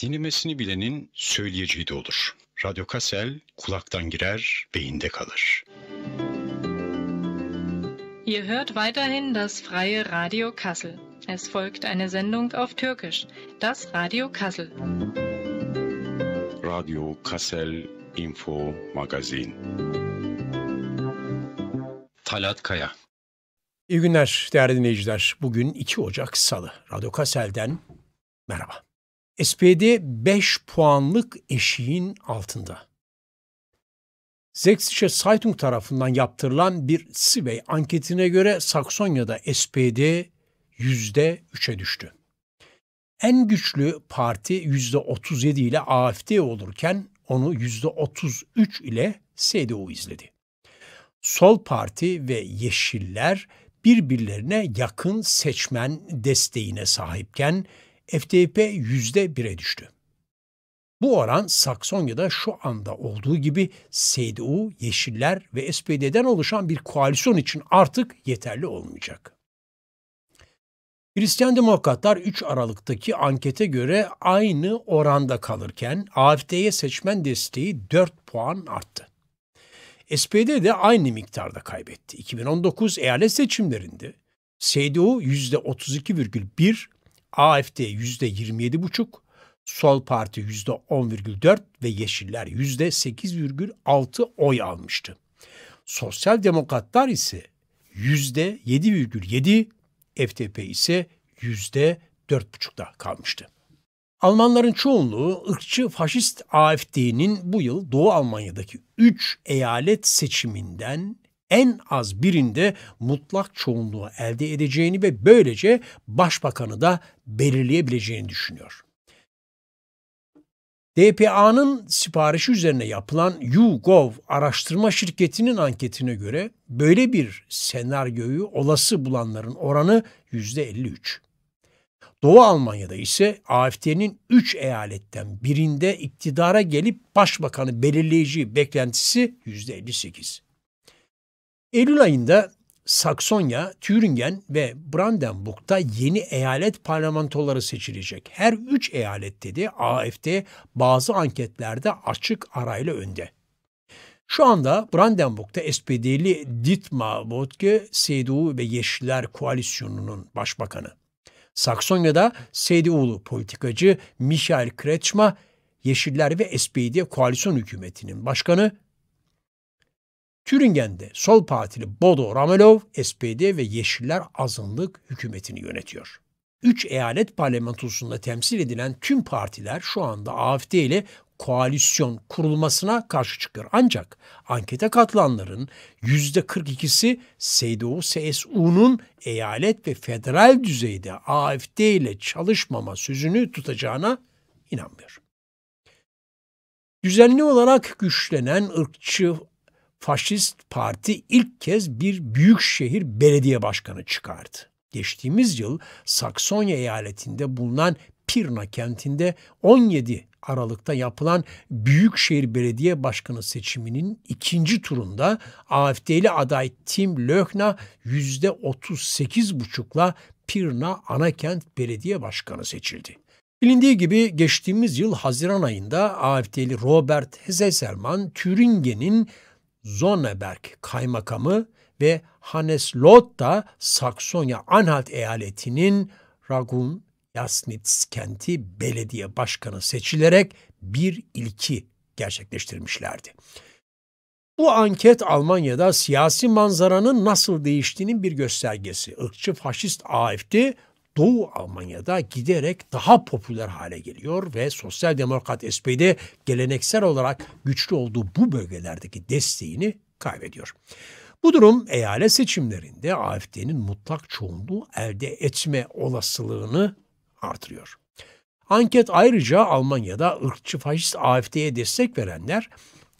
dinlemesini bilenin söyleyeceği de olur. Radyo Kasel kulaktan girer, beyinde kalır. Ihr hört weiterhin das freie Radio Kassel. Es folgt eine Sendung auf Türkisch, das Radio Kassel. Radio Kassel Info Magazin. Talat Kaya İyi günler değerli dinleyiciler. Bugün 2 Ocak Salı. Radyo Kassel'den merhaba. SPD 5 puanlık eşiğin altında. Sächsische Zeitung tarafından yaptırılan bir Sivey anketine göre Saksonya'da SPD %3'e düştü. En güçlü parti %37 ile AFD olurken onu %33 ile CDU izledi. Sol Parti ve Yeşiller birbirlerine yakın seçmen desteğine sahipken FTP yüzde bire düştü. Bu oran Saksonya'da şu anda olduğu gibi CDU, Yeşiller ve SPD'den oluşan bir koalisyon için artık yeterli olmayacak. Hristiyan Demokratlar 3 Aralık'taki ankete göre aynı oranda kalırken AFD'ye seçmen desteği 4 puan arttı. SPD de aynı miktarda kaybetti. 2019 eyalet seçimlerinde CDU %32,1, AFD yüzde buçuk, Sol Parti yüzde %10,4 ve Yeşiller yüzde %8,6 oy almıştı. Sosyal Demokratlar ise yüzde %7,7, FDP ise yüzde %4,5'da kalmıştı. Almanların çoğunluğu ırkçı faşist AFD'nin bu yıl Doğu Almanya'daki 3 eyalet seçiminden en az birinde mutlak çoğunluğu elde edeceğini ve böylece başbakanı da belirleyebileceğini düşünüyor. DPA'nın siparişi üzerine yapılan YouGov araştırma şirketinin anketine göre böyle bir senaryoyu olası bulanların oranı %53. Doğu Almanya'da ise AFD'nin 3 eyaletten birinde iktidara gelip başbakanı belirleyici beklentisi %58. Eylül ayında Saksonya, Thüringen ve Brandenburg'da yeni eyalet parlamentoları seçilecek. Her üç eyalet dedi AFD bazı anketlerde açık arayla önde. Şu anda Brandenburg'da SPD'li Dietmar Botke, CDU ve Yeşiller Koalisyonu'nun başbakanı. Saksonya'da CDU'lu politikacı Michael Kretschmer, Yeşiller ve SPD koalisyon hükümetinin başkanı Türingen'de Sol Partili Bodo Ramelov, SPD ve Yeşiller azınlık hükümetini yönetiyor. Üç eyalet parlamentosunda temsil edilen tüm partiler şu anda AFD ile koalisyon kurulmasına karşı çıkıyor. Ancak ankete katılanların %42'si CDU-CSU'nun eyalet ve federal düzeyde AFD ile çalışmama sözünü tutacağına inanmıyor. Düzenli olarak güçlenen ırkçı faşist parti ilk kez bir büyükşehir belediye başkanı çıkardı. Geçtiğimiz yıl Saksonya eyaletinde bulunan Pirna kentinde 17 Aralık'ta yapılan Büyükşehir Belediye Başkanı seçiminin ikinci turunda AFD'li aday Tim Löhna %38,5'la Pirna Anakent Belediye Başkanı seçildi. Bilindiği gibi geçtiğimiz yıl Haziran ayında AFD'li Robert Hezeselman, Thüringen'in Zonneberg kaymakamı ve Hannes Loth da Saksonya Anhalt eyaletinin Ragun Yasnitz kenti belediye başkanı seçilerek bir ilki gerçekleştirmişlerdi. Bu anket Almanya'da siyasi manzaranın nasıl değiştiğinin bir göstergesi. Irkçı faşist AFD Doğu Almanya'da giderek daha popüler hale geliyor ve Sosyal Demokrat SPD geleneksel olarak güçlü olduğu bu bölgelerdeki desteğini kaybediyor. Bu durum eyalet seçimlerinde AFD'nin mutlak çoğunluğu elde etme olasılığını artırıyor. Anket ayrıca Almanya'da ırkçı faşist AFD'ye destek verenler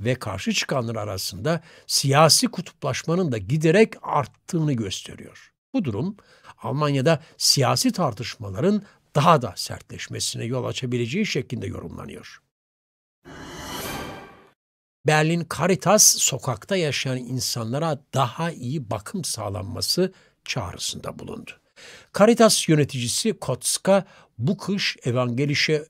ve karşı çıkanlar arasında siyasi kutuplaşmanın da giderek arttığını gösteriyor. Bu durum Almanya'da siyasi tartışmaların daha da sertleşmesine yol açabileceği şeklinde yorumlanıyor. Berlin Caritas sokakta yaşayan insanlara daha iyi bakım sağlanması çağrısında bulundu. Caritas yöneticisi Kotska bu kış evangelişe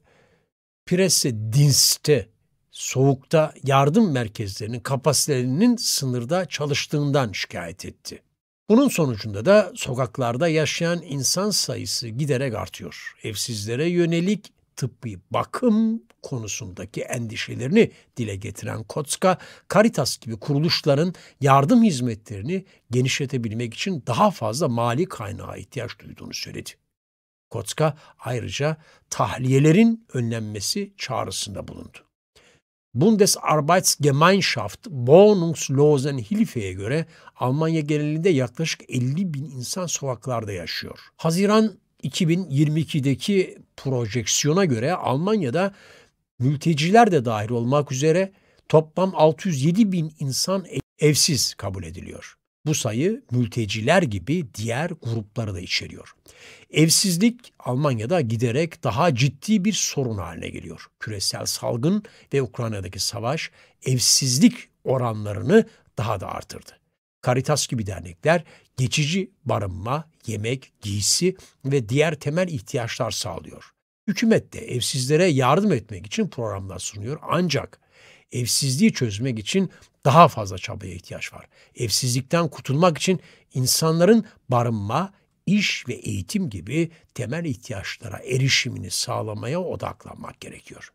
Presse Dienst'te soğukta yardım merkezlerinin kapasitelerinin sınırda çalıştığından şikayet etti. Bunun sonucunda da sokaklarda yaşayan insan sayısı giderek artıyor. Evsizlere yönelik tıbbi bakım konusundaki endişelerini dile getiren Kotska, Caritas gibi kuruluşların yardım hizmetlerini genişletebilmek için daha fazla mali kaynağa ihtiyaç duyduğunu söyledi. Kotska ayrıca tahliyelerin önlenmesi çağrısında bulundu. Bundesarbeitsgemeinschaft Wohnungslosen Hilfe'ye göre Almanya genelinde yaklaşık 50 bin insan sokaklarda yaşıyor. Haziran 2022'deki projeksiyona göre Almanya'da mülteciler de dahil olmak üzere toplam 607 bin insan evsiz kabul ediliyor. Bu sayı mülteciler gibi diğer grupları da içeriyor. Evsizlik Almanya'da giderek daha ciddi bir sorun haline geliyor. Küresel salgın ve Ukrayna'daki savaş evsizlik oranlarını daha da artırdı. Karitas gibi dernekler geçici barınma, yemek, giysi ve diğer temel ihtiyaçlar sağlıyor. Hükümet de evsizlere yardım etmek için programlar sunuyor ancak evsizliği çözmek için daha fazla çabaya ihtiyaç var. Evsizlikten kurtulmak için insanların barınma, iş ve eğitim gibi temel ihtiyaçlara erişimini sağlamaya odaklanmak gerekiyor.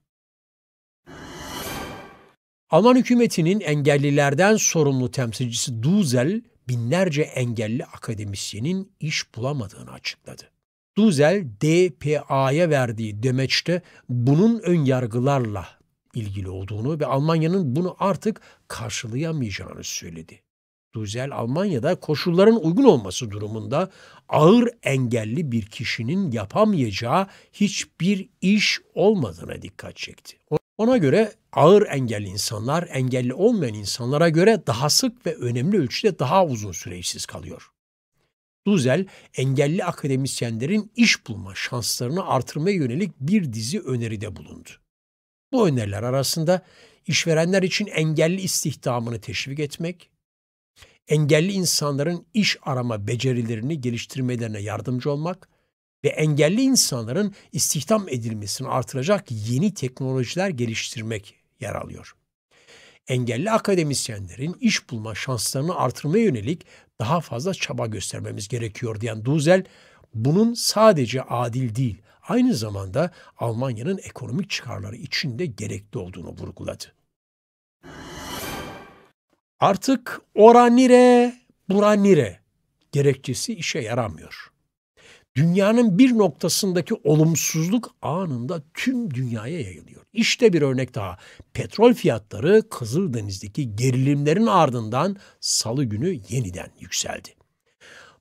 Alman hükümetinin engellilerden sorumlu temsilcisi Duzel, binlerce engelli akademisyenin iş bulamadığını açıkladı. Duzel, DPA'ya verdiği demeçte bunun ön yargılarla ilgili olduğunu ve Almanya'nın bunu artık karşılayamayacağını söyledi. Duzel Almanya'da koşulların uygun olması durumunda ağır engelli bir kişinin yapamayacağı hiçbir iş olmadığına dikkat çekti. Ona göre ağır engelli insanlar engelli olmayan insanlara göre daha sık ve önemli ölçüde daha uzun süre işsiz kalıyor. Duzel, engelli akademisyenlerin iş bulma şanslarını artırmaya yönelik bir dizi öneride bulundu. Bu öneriler arasında işverenler için engelli istihdamını teşvik etmek, engelli insanların iş arama becerilerini geliştirmelerine yardımcı olmak ve engelli insanların istihdam edilmesini artıracak yeni teknolojiler geliştirmek yer alıyor. Engelli akademisyenlerin iş bulma şanslarını artırmaya yönelik daha fazla çaba göstermemiz gerekiyor diyen Duzel, bunun sadece adil değil, aynı zamanda Almanya'nın ekonomik çıkarları için de gerekli olduğunu vurguladı. Artık oranire, buranire gerekçesi işe yaramıyor. Dünyanın bir noktasındaki olumsuzluk anında tüm dünyaya yayılıyor. İşte bir örnek daha. Petrol fiyatları Kızıldeniz'deki gerilimlerin ardından salı günü yeniden yükseldi.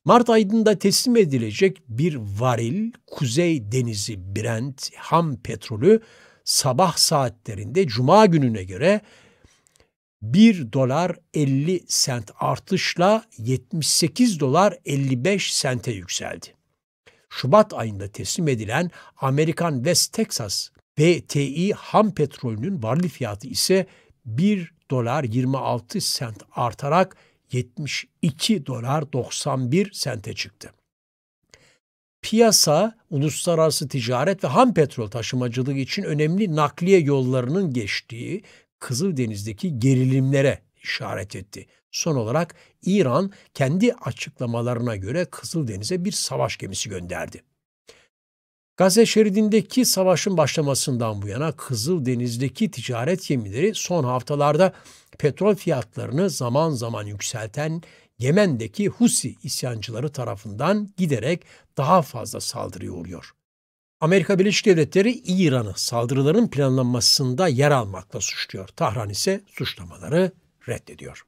Mart ayında teslim edilecek bir varil Kuzey Denizi Brent ham petrolü sabah saatlerinde Cuma gününe göre 1 dolar 50 sent artışla 78 dolar 55 sente yükseldi. Şubat ayında teslim edilen Amerikan West Texas BTI ham petrolünün varil fiyatı ise 1 dolar 26 sent artarak 72 dolar 91 sente çıktı. Piyasa uluslararası ticaret ve ham petrol taşımacılığı için önemli nakliye yollarının geçtiği Kızıldeniz'deki gerilimlere işaret etti. Son olarak İran kendi açıklamalarına göre Kızıldeniz'e bir savaş gemisi gönderdi. Gazze şeridindeki savaşın başlamasından bu yana Kızıldeniz'deki ticaret gemileri son haftalarda petrol fiyatlarını zaman zaman yükselten Yemen'deki Husi isyancıları tarafından giderek daha fazla saldırıya uğruyor. Amerika Birleşik Devletleri İran'ı saldırıların planlanmasında yer almakla suçluyor. Tahran ise suçlamaları reddediyor.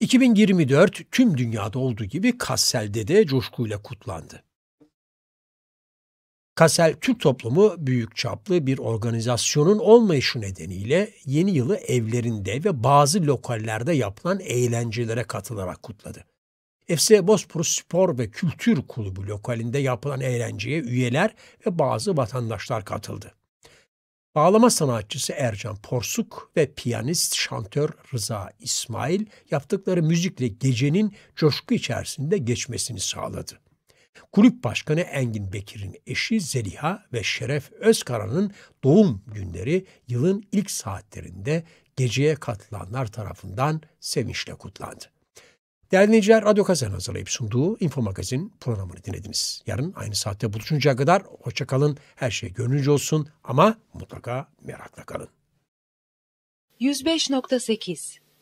2024 tüm dünyada olduğu gibi Kassel'de de coşkuyla kutlandı. Kassel Türk toplumu büyük çaplı bir organizasyonun olmayışı nedeniyle yeni yılı evlerinde ve bazı lokallerde yapılan eğlencelere katılarak kutladı. FC Bosporus Spor ve Kültür Kulübü lokalinde yapılan eğlenceye üyeler ve bazı vatandaşlar katıldı. Bağlama sanatçısı Ercan Porsuk ve piyanist şantör Rıza İsmail yaptıkları müzikle gecenin coşku içerisinde geçmesini sağladı. Kulüp Başkanı Engin Bekir'in eşi Zeliha ve Şeref Özkara'nın doğum günleri yılın ilk saatlerinde geceye katılanlar tarafından sevinçle kutlandı. Değerli dinleyiciler, Radyo Kazan hazırlayıp sunduğu Info Magazin programını dinlediniz. Yarın aynı saatte buluşuncaya kadar hoşçakalın, her şey gönlünce olsun ama mutlaka merakla kalın. 105.8